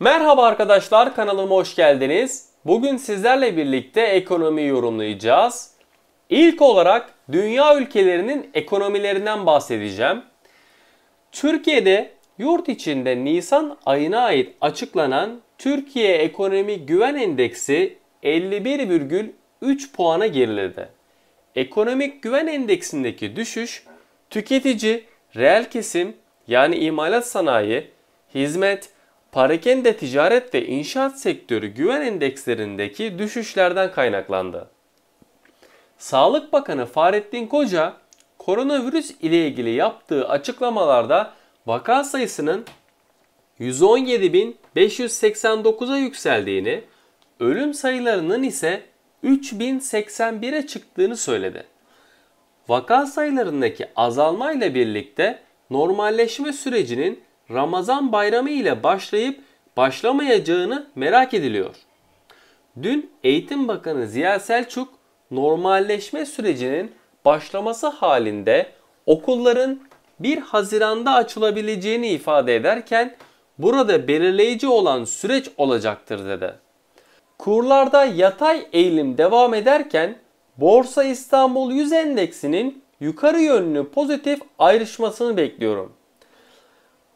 Merhaba arkadaşlar kanalıma hoş geldiniz. Bugün sizlerle birlikte ekonomi yorumlayacağız. İlk olarak dünya ülkelerinin ekonomilerinden bahsedeceğim. Türkiye'de yurt içinde Nisan ayına ait açıklanan Türkiye Ekonomi Güven Endeksi 51,3 puana geriledi. Ekonomik güven endeksindeki düşüş tüketici, reel kesim yani imalat sanayi, hizmet, Parakende ticaret ve inşaat sektörü güven endekslerindeki düşüşlerden kaynaklandı. Sağlık Bakanı Fahrettin Koca, koronavirüs ile ilgili yaptığı açıklamalarda vaka sayısının 117.589'a yükseldiğini, ölüm sayılarının ise 3081'e çıktığını söyledi. Vaka sayılarındaki azalmayla birlikte normalleşme sürecinin Ramazan bayramı ile başlayıp başlamayacağını merak ediliyor. Dün Eğitim Bakanı Ziya Selçuk normalleşme sürecinin başlaması halinde okulların 1 Haziran'da açılabileceğini ifade ederken burada belirleyici olan süreç olacaktır dedi. Kurlarda yatay eğilim devam ederken Borsa İstanbul 100 endeksinin yukarı yönlü pozitif ayrışmasını bekliyorum.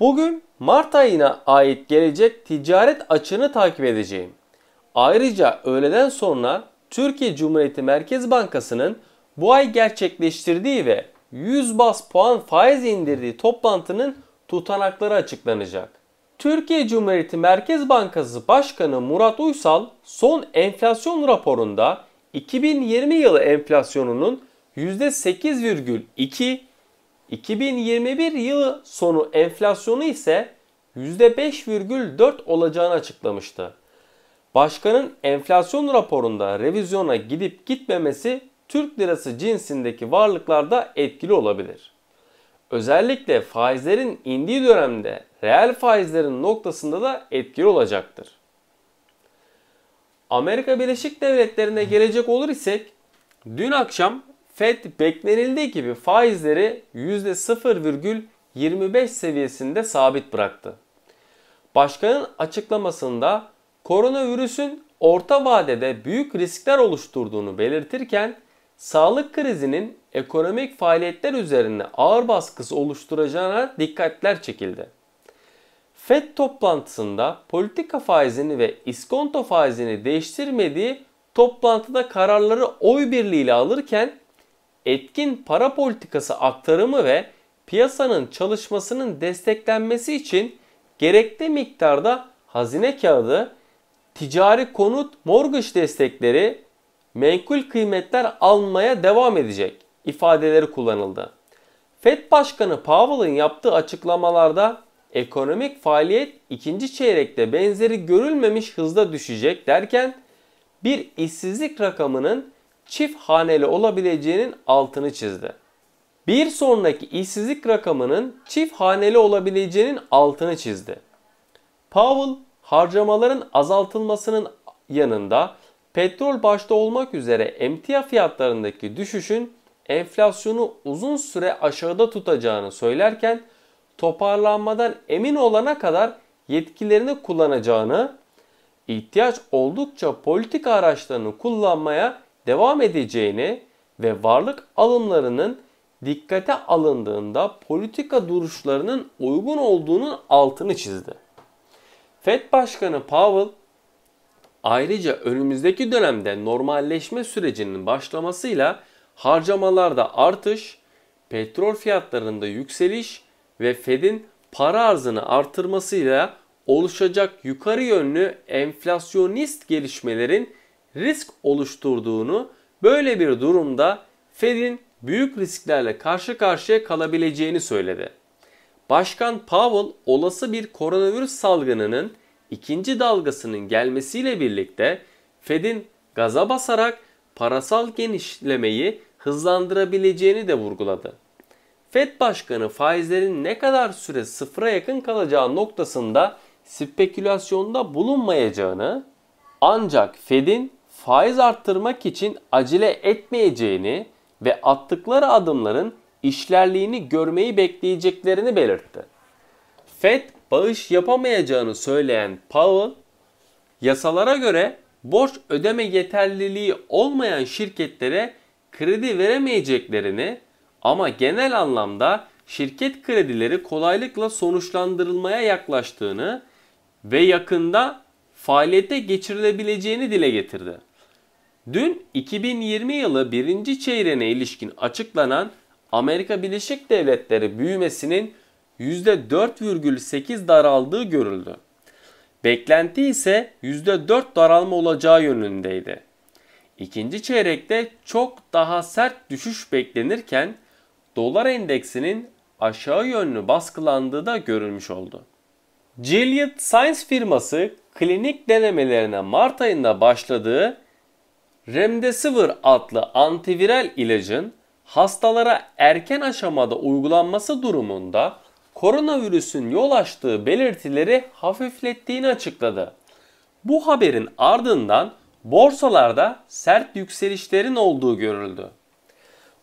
Bugün Mart ayına ait gelecek ticaret açığını takip edeceğim. Ayrıca öğleden sonra Türkiye Cumhuriyeti Merkez Bankası'nın bu ay gerçekleştirdiği ve 100 bas puan faiz indirdiği toplantının tutanakları açıklanacak. Türkiye Cumhuriyeti Merkez Bankası Başkanı Murat Uysal son enflasyon raporunda 2020 yılı enflasyonunun %8,2 2021 yılı sonu enflasyonu ise %5,4 olacağını açıklamıştı. Başkanın enflasyon raporunda revizyona gidip gitmemesi Türk lirası cinsindeki varlıklarda etkili olabilir. Özellikle faizlerin indiği dönemde reel faizlerin noktasında da etkili olacaktır. Amerika Birleşik Devletleri'ne gelecek olur isek dün akşam Fed beklenildiği gibi faizleri %0,25 seviyesinde sabit bıraktı. Başkanın açıklamasında koronavirüsün orta vadede büyük riskler oluşturduğunu belirtirken sağlık krizinin ekonomik faaliyetler üzerine ağır baskısı oluşturacağına dikkatler çekildi. Fed toplantısında politika faizini ve iskonto faizini değiştirmediği toplantıda kararları oy birliğiyle alırken etkin para politikası aktarımı ve piyasanın çalışmasının desteklenmesi için gerekli miktarda hazine kağıdı, ticari konut, mortgage destekleri, menkul kıymetler almaya devam edecek ifadeleri kullanıldı. Fed Başkanı Powell'ın yaptığı açıklamalarda ekonomik faaliyet ikinci çeyrekte benzeri görülmemiş hızda düşecek derken bir işsizlik rakamının çift haneli olabileceğinin altını çizdi. Bir sonraki işsizlik rakamının çift haneli olabileceğinin altını çizdi. Powell harcamaların azaltılmasının yanında petrol başta olmak üzere emtia fiyatlarındaki düşüşün enflasyonu uzun süre aşağıda tutacağını söylerken toparlanmadan emin olana kadar yetkilerini kullanacağını, ihtiyaç oldukça politik araçlarını kullanmaya devam edeceğini ve varlık alımlarının dikkate alındığında politika duruşlarının uygun olduğunun altını çizdi. Fed Başkanı Powell ayrıca önümüzdeki dönemde normalleşme sürecinin başlamasıyla harcamalarda artış, petrol fiyatlarında yükseliş ve Fed'in para arzını artırmasıyla oluşacak yukarı yönlü enflasyonist gelişmelerin risk oluşturduğunu, böyle bir durumda Fed'in büyük risklerle karşı karşıya kalabileceğini söyledi. Başkan Powell olası bir koronavirüs salgınının ikinci dalgasının gelmesiyle birlikte Fed'in gaza basarak parasal genişlemeyi hızlandırabileceğini de vurguladı. Fed Başkanı faizlerin ne kadar süre sıfıra yakın kalacağı noktasında spekülasyonda bulunmayacağını ancak Fed'in faiz arttırmak için acele etmeyeceğini ve attıkları adımların işlerliğini görmeyi bekleyeceklerini belirtti. Fed bağış yapamayacağını söyleyen Powell, yasalara göre borç ödeme yeterliliği olmayan şirketlere kredi veremeyeceklerini ama genel anlamda şirket kredileri kolaylıkla sonuçlandırılmaya yaklaştığını ve yakında faaliyete geçirilebileceğini dile getirdi. Dün 2020 yılı birinci çeyreğine ilişkin açıklanan Amerika Birleşik Devletleri büyümesinin %4,8 daraldığı görüldü. Beklenti ise %4 daralma olacağı yönündeydi. İkinci çeyrekte çok daha sert düşüş beklenirken dolar endeksinin aşağı yönlü baskılandığı da görülmüş oldu. Gilead Science firması klinik denemelerine Mart ayında başladığı Remdesivir adlı antiviral ilacın hastalara erken aşamada uygulanması durumunda koronavirüsün yol açtığı belirtileri hafiflettiğini açıkladı. Bu haberin ardından borsalarda sert yükselişlerin olduğu görüldü.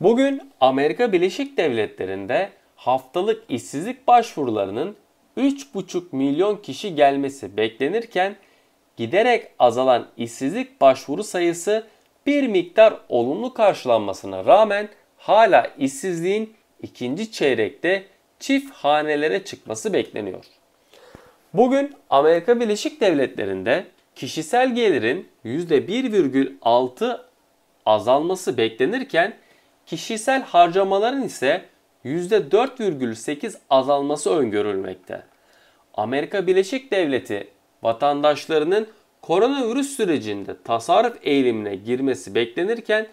Bugün Amerika Birleşik Devletleri'nde haftalık işsizlik başvurularının 3,5 milyon kişi gelmesi beklenirken giderek azalan işsizlik başvuru sayısı bir miktar olumlu karşılanmasına rağmen hala işsizliğin ikinci çeyrekte çift hanelere çıkması bekleniyor. Bugün Amerika Birleşik Devletleri'nde kişisel gelirin %1,6 azalması beklenirken kişisel harcamaların ise %4,8 azalması öngörülmekte. Amerika Birleşik Devleti vatandaşlarının koronavirüs sürecinde tasarruf eğilimine girmesi beklenirken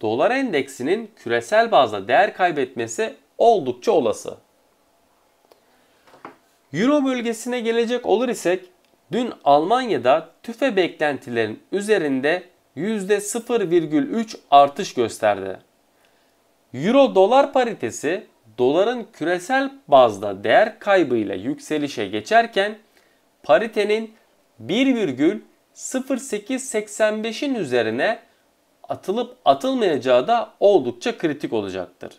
dolar endeksinin küresel bazda değer kaybetmesi oldukça olası. Euro bölgesine gelecek olur isek dün Almanya'da tüfe beklentilerin üzerinde %0,3 artış gösterdi. Euro dolar paritesi doların küresel bazda değer kaybıyla yükselişe geçerken paritenin 1,0885'in üzerine atılıp atılmayacağı da oldukça kritik olacaktır.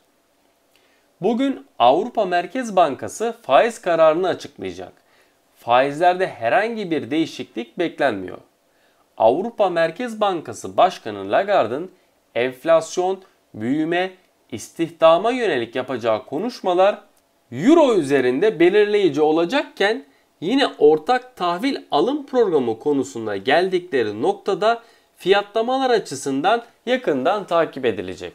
Bugün Avrupa Merkez Bankası faiz kararını açıklayacak. Faizlerde herhangi bir değişiklik beklenmiyor. Avrupa Merkez Bankası Başkanı Lagarde'ın enflasyon, büyüme, istihdama yönelik yapacağı konuşmalar Euro üzerinde belirleyici olacakken yine ortak tahvil alım programı konusunda geldikleri noktada fiyatlamalar açısından yakından takip edilecek.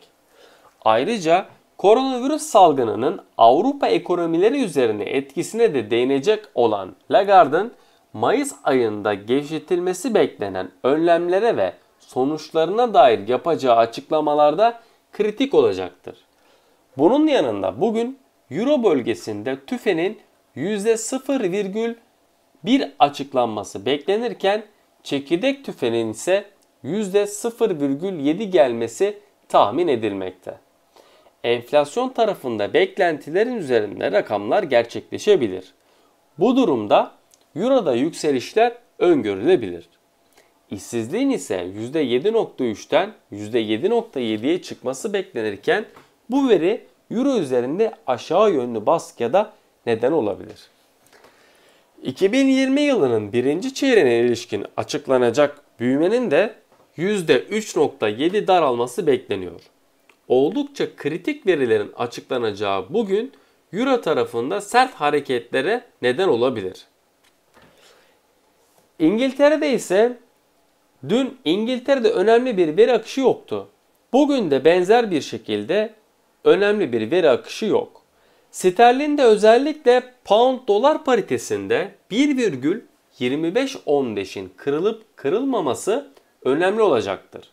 Ayrıca koronavirüs salgınının Avrupa ekonomileri üzerine etkisine de değinecek olan Lagarde'ın Mayıs ayında gevşetilmesi beklenen önlemlere ve sonuçlarına dair yapacağı açıklamalarda kritik olacaktır. Bunun yanında bugün Euro bölgesinde tüfenin %0,1 açıklanması beklenirken çekirdek tüfenin ise %0,7 gelmesi tahmin edilmekte. Enflasyon tarafında beklentilerin üzerinde rakamlar gerçekleşebilir. Bu durumda Euro'da yükselişler öngörülebilir. İşsizliğin ise %7.3'ten %7.7'ye çıkması beklenirken bu veri Euro üzerinde aşağı yönlü baskıya da neden olabilir. 2020 yılının birinci çeyreğine ilişkin açıklanacak büyümenin de %3.7 daralması bekleniyor. Oldukça kritik verilerin açıklanacağı bugün Euro tarafında sert hareketlere neden olabilir. İngiltere'de ise dün İngiltere'de önemli bir veri akışı yoktu. Bugün de benzer bir şekilde önemli bir veri akışı yok. Sterlin de özellikle pound dolar paritesinde 1,2515'in kırılıp kırılmaması önemli olacaktır.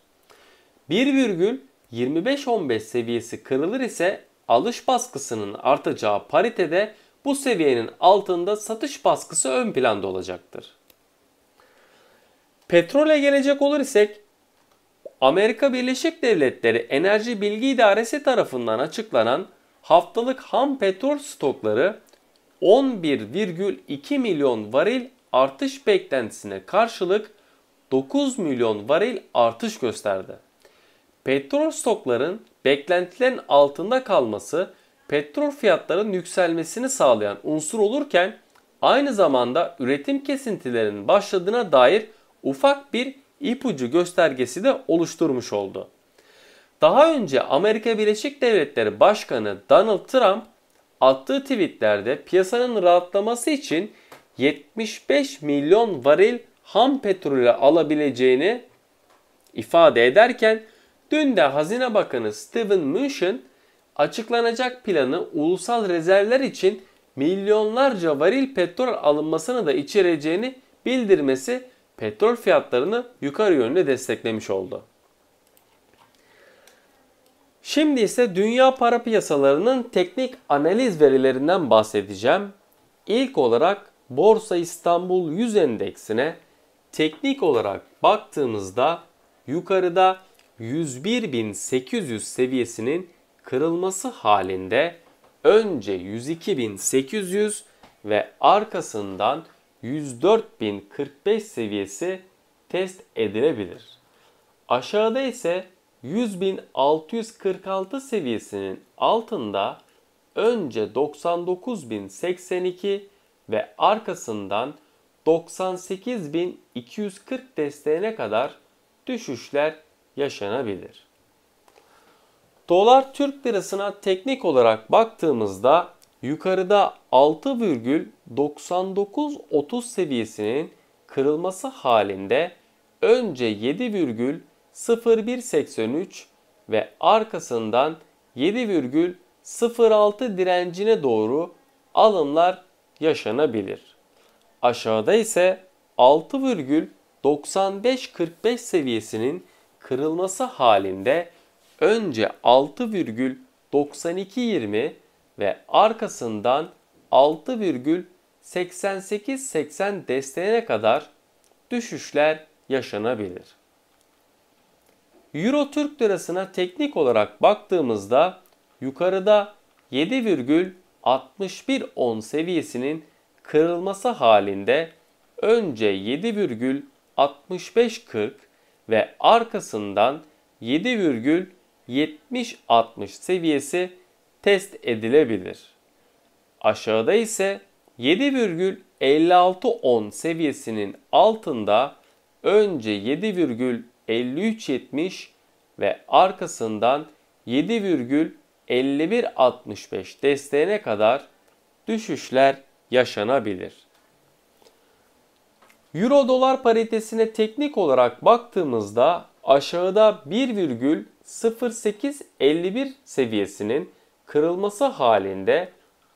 1,2515 seviyesi kırılır ise alış baskısının artacağı paritede bu seviyenin altında satış baskısı ön planda olacaktır. Petrole gelecek olur isek Amerika Birleşik Devletleri Enerji Bilgi İdaresi tarafından açıklanan haftalık ham petrol stokları 11,2 milyon varil artış beklentisine karşılık 9 milyon varil artış gösterdi. Petrol stokların beklentilerin altında kalması petrol fiyatlarının yükselmesini sağlayan unsur olurken aynı zamanda üretim kesintilerinin başladığına dair ufak bir ipucu göstergesi de oluşturmuş oldu. Daha önce Amerika Birleşik Devletleri Başkanı Donald Trump attığı tweetlerde piyasanın rahatlaması için 75 milyon varil ham petrolü alabileceğini ifade ederken dün de Hazine Bakanı Steven Mnuchin açıklanacak planı ulusal rezervler için milyonlarca varil petrol alınmasını da içereceğini bildirmesi petrol fiyatlarını yukarı yönlü desteklemiş oldu. Şimdi ise dünya para piyasalarının teknik analiz verilerinden bahsedeceğim. İlk olarak Borsa İstanbul 100 endeksine teknik olarak baktığımızda yukarıda 101.800 seviyesinin kırılması halinde önce 102.800 ve arkasından 104.045 seviyesi test edilebilir. Aşağıda ise 100.646 seviyesinin altında önce 99.082 ve arkasından 98.240 desteğine kadar düşüşler yaşanabilir. Dolar Türk lirasına teknik olarak baktığımızda yukarıda 6,9930 seviyesinin kırılması halinde önce 7,99 0183 ve arkasından 7,06 direncine doğru alımlar yaşanabilir. Aşağıda ise 6,9545 seviyesinin kırılması halinde önce 6,9220 ve arkasından 6,8880 desteğine kadar düşüşler yaşanabilir. Euro Türk lirasına teknik olarak baktığımızda yukarıda 7,61 on seviyesinin kırılması halinde önce 7,6540 ve arkasından 7,7060 seviyesi test edilebilir. Aşağıda ise 7,56 on seviyesinin altında önce 7, 53.70 ve arkasından 7,51.65 desteğine kadar düşüşler yaşanabilir. Euro dolar paritesine teknik olarak baktığımızda aşağıda 1,0851 seviyesinin kırılması halinde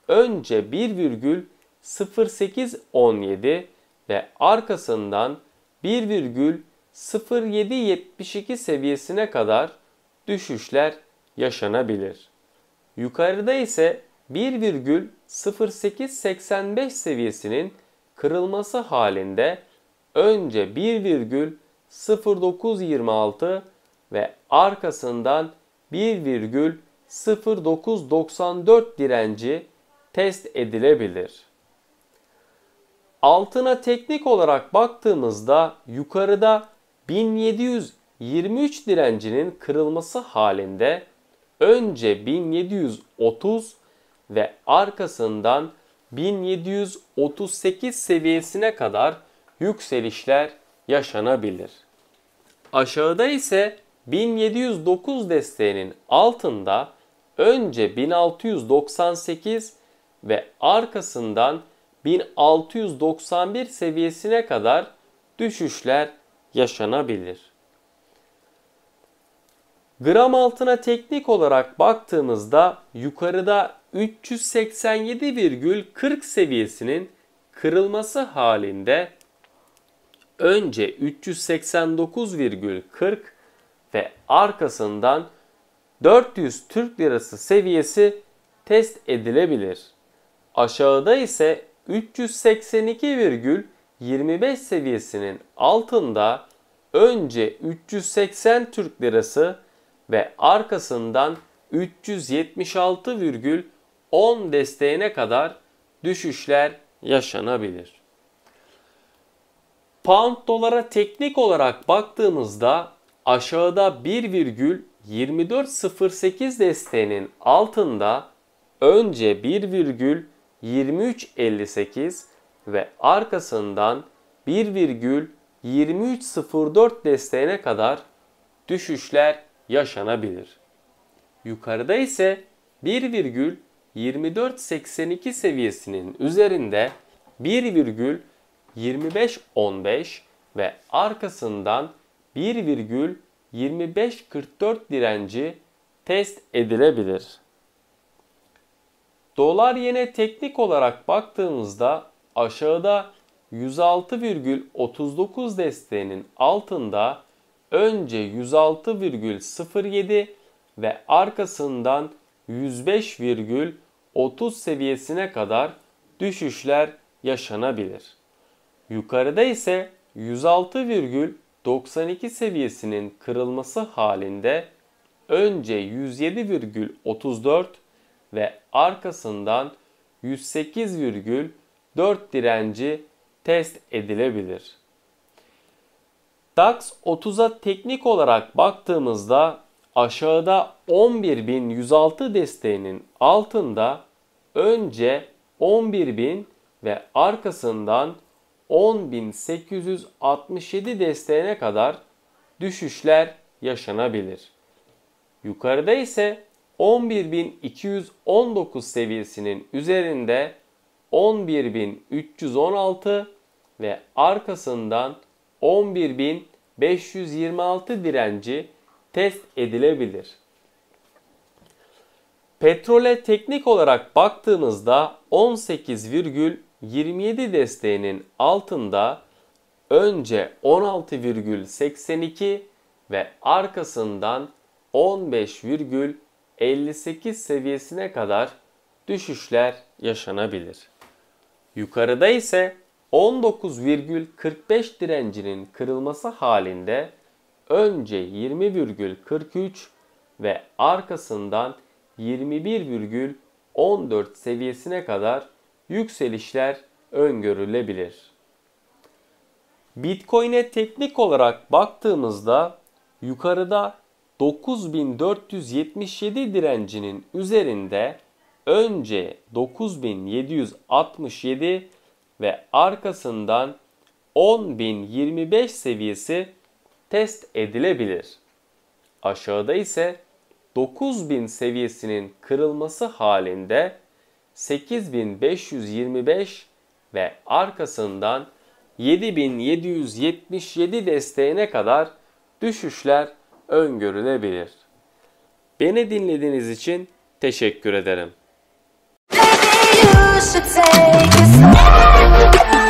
önce 1,0817 ve arkasından 1,08 0.772 seviyesine kadar düşüşler yaşanabilir. Yukarıda ise 1,0885 seviyesinin kırılması halinde önce 1,0926 ve arkasından 1,0994 direnci test edilebilir. Altına teknik olarak baktığımızda yukarıda 1723 direncinin kırılması halinde önce 1730 ve arkasından 1738 seviyesine kadar yükselişler yaşanabilir. Aşağıda ise 1709 desteğinin altında önce 1698 ve arkasından 1691 seviyesine kadar düşüşler yaşanabilir. Gram altına teknik olarak baktığımızda yukarıda 387,40 seviyesinin kırılması halinde önce 389,40 ve arkasından 400 Türk Lirası seviyesi test edilebilir. Aşağıda ise 382,40 25 seviyesinin altında önce 380 Türk Lirası ve arkasından 376,10 desteğine kadar düşüşler yaşanabilir. Pound dolara teknik olarak baktığımızda aşağıda 1,2408 desteğinin altında önce 1,2358 ve arkasından 1,2304 desteğine kadar düşüşler yaşanabilir. Yukarıda ise 1,2482 seviyesinin üzerinde 1,2515 ve arkasından 1,2544 direnci test edilebilir. Dolar yene teknik olarak baktığımızda aşağıda 106,39 desteğinin altında önce 106,07 ve arkasından 105,30 seviyesine kadar düşüşler yaşanabilir. Yukarıda ise 106,92 seviyesinin kırılması halinde önce 107,34 ve arkasından 108,34 4 direnci test edilebilir. DAX 30'a teknik olarak baktığımızda aşağıda 11.106 desteğinin altında önce 11.000 ve arkasından 10.867 desteğine kadar düşüşler yaşanabilir. Yukarıda ise 11.219 seviyesinin üzerinde 11316 ve arkasından 11526 direnci test edilebilir. Petrole teknik olarak baktığımızda 18,27 desteğinin altında önce 16,82 ve arkasından 15,58 seviyesine kadar düşüşler yaşanabilir. Yukarıda ise 19,45 direncinin kırılması halinde önce 20,43 ve arkasından 21,14 seviyesine kadar yükselişler öngörülebilir. Bitcoin'e teknik olarak baktığımızda yukarıda 9477 direncinin üzerinde önce 9767 ve arkasından 10025 seviyesi test edilebilir. Aşağıda ise 9000 seviyesinin kırılması halinde 8525 ve arkasından 7777 desteğine kadar düşüşler öngörülebilir. Beni dinlediğiniz için teşekkür ederim. should take it slow.